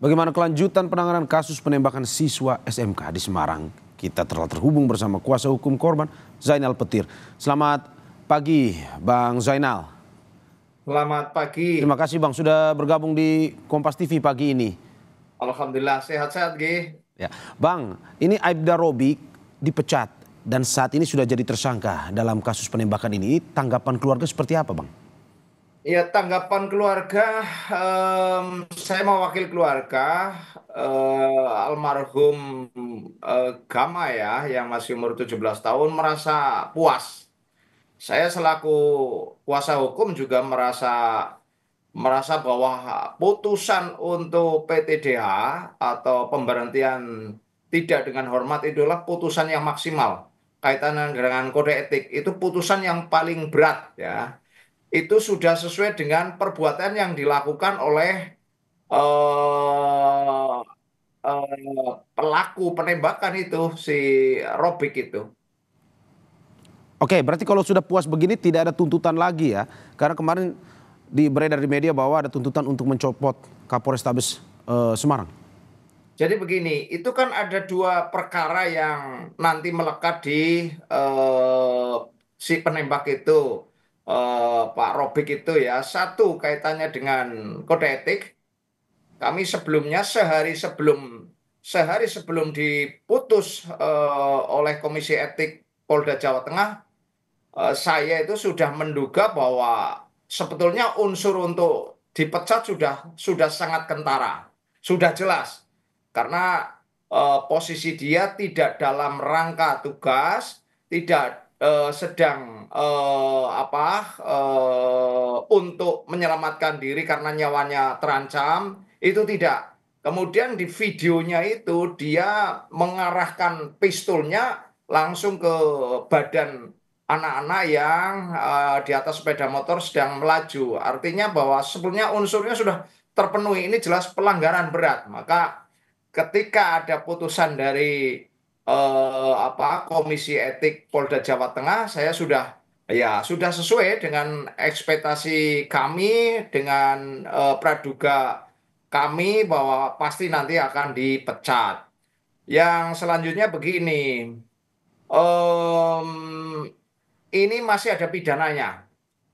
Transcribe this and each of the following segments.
Bagaimana kelanjutan penanganan kasus penembakan siswa SMK di Semarang? Kita telah terhubung bersama kuasa hukum korban Zainal Petir. Selamat pagi Bang Zainal. Selamat pagi. Terima kasih Bang sudah bergabung di Kompas TV pagi ini. Alhamdulillah sehat-sehat G. Ya. Bang, ini Aibda Robik dipecat dan saat ini sudah jadi tersangka dalam kasus penembakan ini. Tanggapan keluarga seperti apa Bang? Ya tanggapan keluarga, um, saya mewakili keluarga uh, almarhum uh, Gama ya yang masih umur 17 tahun merasa puas. Saya selaku kuasa hukum juga merasa merasa bahwa putusan untuk PTDH atau pemberhentian tidak dengan hormat itulah putusan yang maksimal kaitan dengan kode etik itu putusan yang paling berat ya itu sudah sesuai dengan perbuatan yang dilakukan oleh eh, eh, pelaku penembakan itu si Robik itu. Oke, berarti kalau sudah puas begini tidak ada tuntutan lagi ya? Karena kemarin di beredar di media bahwa ada tuntutan untuk mencopot Tabes uh, eh, Semarang. Jadi begini, itu kan ada dua perkara yang nanti melekat di uh, si penembak itu. Eh, Pak Robik itu ya satu kaitannya dengan kode etik kami sebelumnya sehari sebelum sehari sebelum diputus eh, oleh Komisi Etik Polda Jawa Tengah eh, saya itu sudah menduga bahwa sebetulnya unsur untuk dipecat sudah sudah sangat kentara sudah jelas karena eh, posisi dia tidak dalam rangka tugas tidak Eh, sedang eh, apa eh, untuk menyelamatkan diri karena nyawanya terancam itu tidak kemudian di videonya itu dia mengarahkan pistolnya langsung ke badan anak-anak yang uh, di atas sepeda motor sedang melaju. Artinya bahwa sebelumnya unsurnya sudah terpenuhi. Ini jelas pelanggaran berat. Maka ketika ada putusan dari eh, apa Komisi Etik Polda Jawa Tengah saya sudah ya sudah sesuai dengan ekspektasi kami dengan eh, praduga kami bahwa pasti nanti akan dipecat. Yang selanjutnya begini, um, ini masih ada pidananya.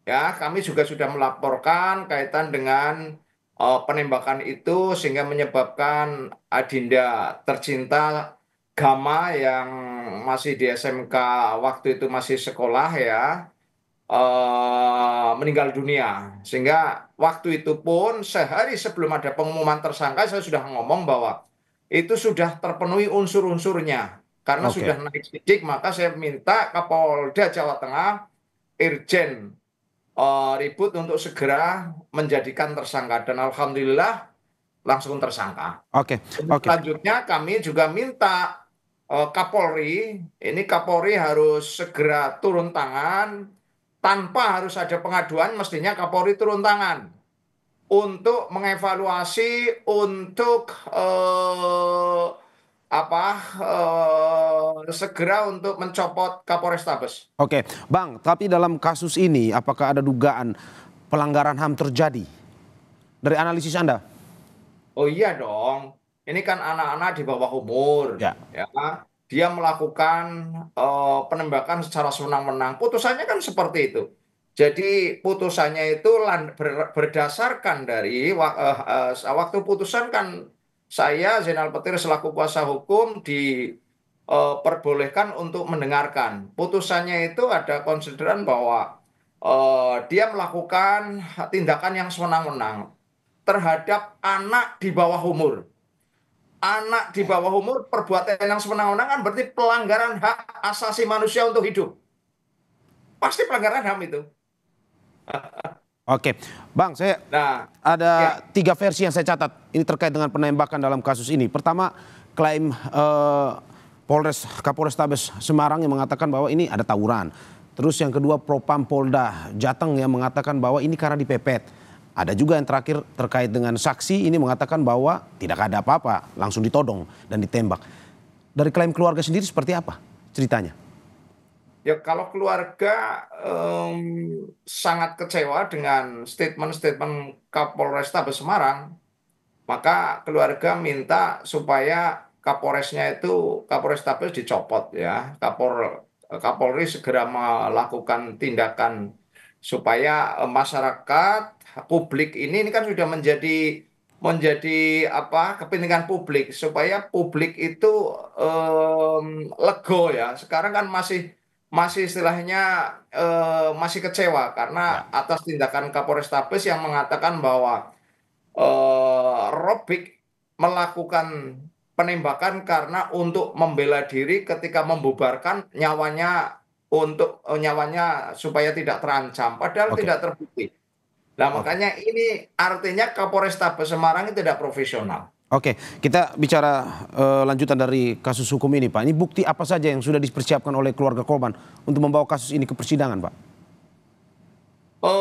Ya, kami juga sudah melaporkan kaitan dengan uh, penembakan itu sehingga menyebabkan adinda tercinta Gama yang masih di SMK waktu itu masih sekolah ya uh, meninggal dunia sehingga waktu itu pun sehari sebelum ada pengumuman tersangka saya sudah ngomong bahwa itu sudah terpenuhi unsur-unsurnya karena okay. sudah naik sidik maka saya minta Kapolda Jawa Tengah Irjen uh, ribut untuk segera menjadikan tersangka dan alhamdulillah langsung tersangka. Oke. Okay. Okay. Selanjutnya kami juga minta Eh, Kapolri, ini Kapolri harus segera turun tangan tanpa harus ada pengaduan mestinya Kapolri turun tangan untuk mengevaluasi untuk eh, apa eh, segera untuk mencopot Kapolrestabes. Oke, Bang, tapi dalam kasus ini apakah ada dugaan pelanggaran HAM terjadi? Dari analisis Anda? Oh iya dong ini kan anak-anak di bawah umur, ya. ya dia melakukan uh, penembakan secara senang-menang. Putusannya kan seperti itu. Jadi putusannya itu berdasarkan dari uh, uh, waktu putusan kan saya Zainal Petir selaku kuasa hukum diperbolehkan untuk mendengarkan. Putusannya itu ada konsideran bahwa dia melakukan tindakan yang semenang menang terhadap anak di bawah umur anak di bawah umur perbuatan yang semena-mena kan berarti pelanggaran hak asasi manusia untuk hidup. Pasti pelanggaran HAM itu. Oke, Bang, saya nah, ada ya. tiga versi yang saya catat. Ini terkait dengan penembakan dalam kasus ini. Pertama, klaim eh, Polres Kapolrestabes Semarang yang mengatakan bahwa ini ada tawuran. Terus yang kedua, Propam Polda Jateng yang mengatakan bahwa ini karena dipepet. Ada juga yang terakhir terkait dengan saksi ini mengatakan bahwa tidak ada apa-apa, langsung ditodong dan ditembak. Dari klaim keluarga sendiri seperti apa ceritanya? Ya kalau keluarga um, sangat kecewa dengan statement-statement Kapolres Tabes Semarang, maka keluarga minta supaya Kapolresnya itu Kapolres Tabes dicopot ya, Kapol Kapolri segera melakukan tindakan supaya eh, masyarakat publik ini ini kan sudah menjadi menjadi apa kepentingan publik supaya publik itu um, lego ya. Sekarang kan masih masih istilahnya uh, masih kecewa karena ya. atas tindakan Kapolres Tapes yang mengatakan bahwa uh, eh, Robik melakukan penembakan karena untuk membela diri ketika membubarkan nyawanya untuk e, nyawanya supaya tidak terancam padahal okay. tidak terbukti. Nah, okay. makanya ini artinya Kapolres Tabes Semarang tidak profesional. Oke, kita bicara uh, lanjutan dari kasus hukum ini, Pak. Ini bukti apa saja yang sudah dipersiapkan oleh keluarga korban untuk membawa kasus ini ke persidangan, Pak? E,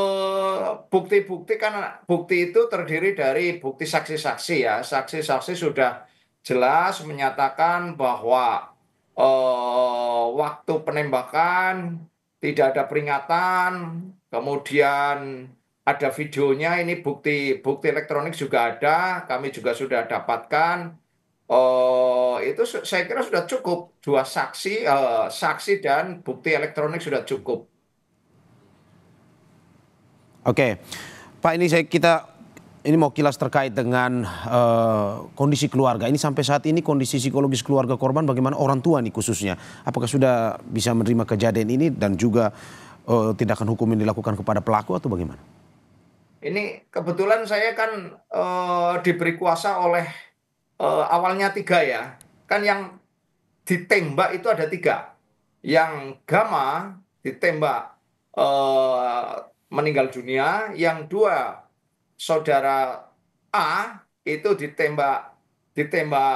bukti-bukti uh, kan bukti itu terdiri dari bukti saksi-saksi ya. Saksi-saksi sudah jelas menyatakan bahwa Eh, waktu penembakan tidak ada peringatan, kemudian ada videonya ini bukti bukti elektronik juga ada, kami juga sudah dapatkan. Eh, itu saya kira sudah cukup dua saksi eh, saksi dan bukti elektronik sudah cukup. Oke. Pak ini saya kita ini mau kilas terkait dengan uh, kondisi keluarga. Ini sampai saat ini kondisi psikologis keluarga korban bagaimana orang tua nih khususnya. Apakah sudah bisa menerima kejadian ini dan juga uh, tindakan hukum yang dilakukan kepada pelaku atau bagaimana? Ini kebetulan saya kan uh, diberi kuasa oleh uh, awalnya tiga ya. Kan yang ditembak itu ada tiga. Yang Gama ditembak uh, meninggal dunia. Yang dua saudara A itu ditembak ditembak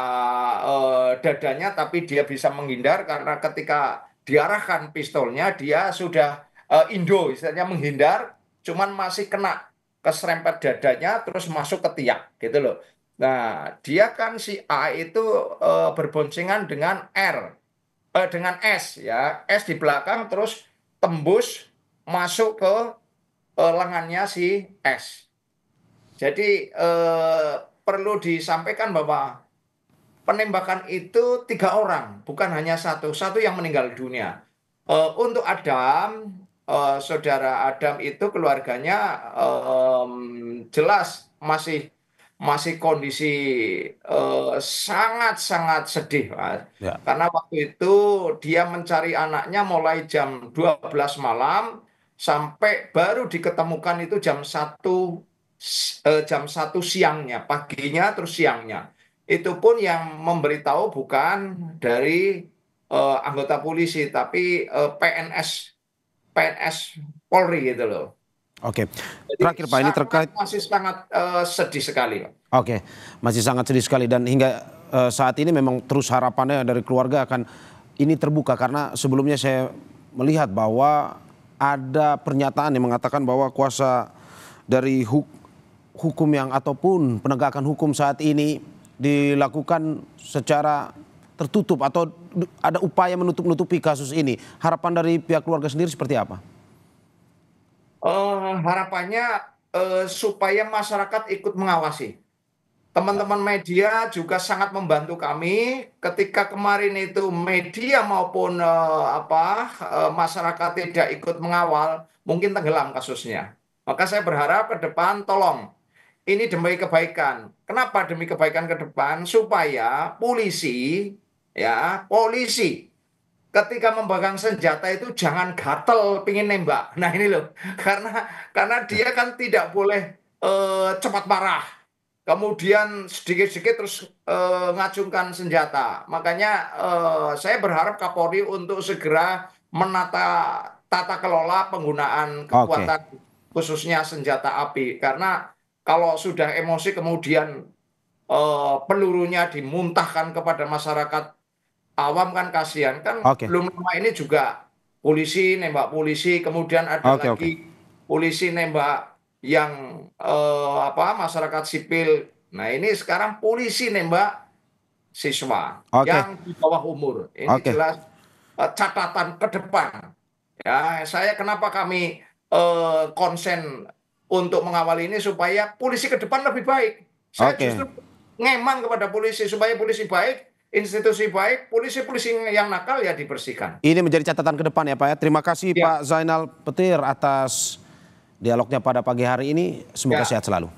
eh, dadanya tapi dia bisa menghindar karena ketika diarahkan pistolnya dia sudah eh, indo istilahnya menghindar cuman masih kena keserempet dadanya terus masuk ke tiang gitu loh. Nah, dia kan si A itu eh, berboncengan dengan R eh, dengan S ya. S di belakang terus tembus masuk ke eh, lengannya si S. Jadi eh, perlu disampaikan bahwa penembakan itu tiga orang, bukan hanya satu. Satu yang meninggal dunia. Eh, untuk Adam, eh, saudara Adam itu keluarganya eh, jelas masih masih kondisi eh, sangat-sangat uh, sedih Ya. karena waktu itu dia mencari anaknya mulai jam 12 malam sampai baru diketemukan itu jam 1 Eh, jam satu siangnya, paginya terus siangnya. Itu pun yang memberitahu bukan dari eh, anggota polisi tapi eh, PNS PNS Polri gitu loh. Oke, okay. terakhir Pak ini terkait masih sangat uh, sedih sekali Oke, Oke, masih sangat sedih sekali dan hingga uh, saat ini memang terus harapannya dari keluarga akan ini terbuka karena sebelumnya saya melihat bahwa ada pernyataan yang mengatakan bahwa kuasa dari huk hukum yang ataupun penegakan hukum saat ini dilakukan secara tertutup atau ada upaya menutup-nutupi kasus ini. Harapan dari pihak keluarga sendiri seperti apa? Uh, harapannya uh, supaya masyarakat ikut mengawasi. Teman-teman media juga sangat membantu kami ketika kemarin itu media maupun uh, apa uh, masyarakat tidak ikut mengawal, mungkin tenggelam kasusnya. Maka saya berharap ke depan tolong ini demi kebaikan. Kenapa demi kebaikan ke depan? Supaya polisi, ya polisi, ketika memegang senjata itu jangan gatel pingin nembak. Nah ini loh, karena karena dia kan tidak boleh uh, cepat marah. Kemudian sedikit-sedikit terus uh, ngacungkan senjata. Makanya uh, saya berharap Kapolri untuk segera menata tata kelola penggunaan kekuatan okay. khususnya senjata api karena kalau sudah emosi kemudian uh, pelurunya dimuntahkan kepada masyarakat awam kan kasihan kan okay. belum lama ini juga polisi nembak polisi kemudian ada okay, lagi okay. polisi nembak yang uh, apa masyarakat sipil nah ini sekarang polisi nembak siswa okay. yang di bawah umur ini okay. jelas uh, catatan ke depan ya saya kenapa kami uh, konsen untuk mengawal ini supaya polisi ke depan lebih baik. Saya okay. justru ngeman kepada polisi supaya polisi baik, institusi baik, polisi-polisi yang nakal ya dibersihkan. Ini menjadi catatan ke depan ya Pak ya. Terima kasih ya. Pak Zainal Petir atas dialognya pada pagi hari ini. Semoga ya. sehat selalu.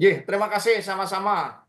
Ye, terima kasih sama-sama.